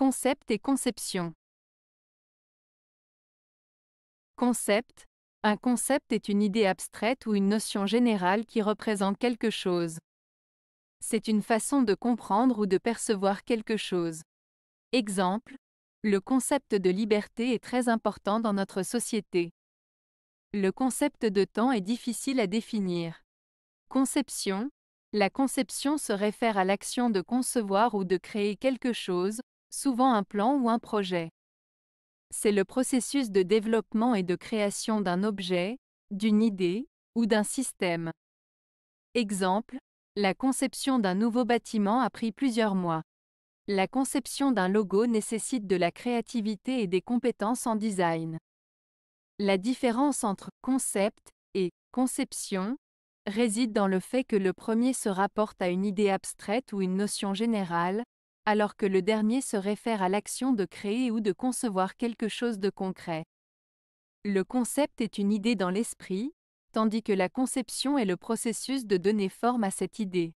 Concept et conception. Concept. Un concept est une idée abstraite ou une notion générale qui représente quelque chose. C'est une façon de comprendre ou de percevoir quelque chose. Exemple. Le concept de liberté est très important dans notre société. Le concept de temps est difficile à définir. Conception. La conception se réfère à l'action de concevoir ou de créer quelque chose, souvent un plan ou un projet. C'est le processus de développement et de création d'un objet, d'une idée ou d'un système. Exemple, la conception d'un nouveau bâtiment a pris plusieurs mois. La conception d'un logo nécessite de la créativité et des compétences en design. La différence entre concept et conception réside dans le fait que le premier se rapporte à une idée abstraite ou une notion générale, alors que le dernier se réfère à l'action de créer ou de concevoir quelque chose de concret. Le concept est une idée dans l'esprit, tandis que la conception est le processus de donner forme à cette idée.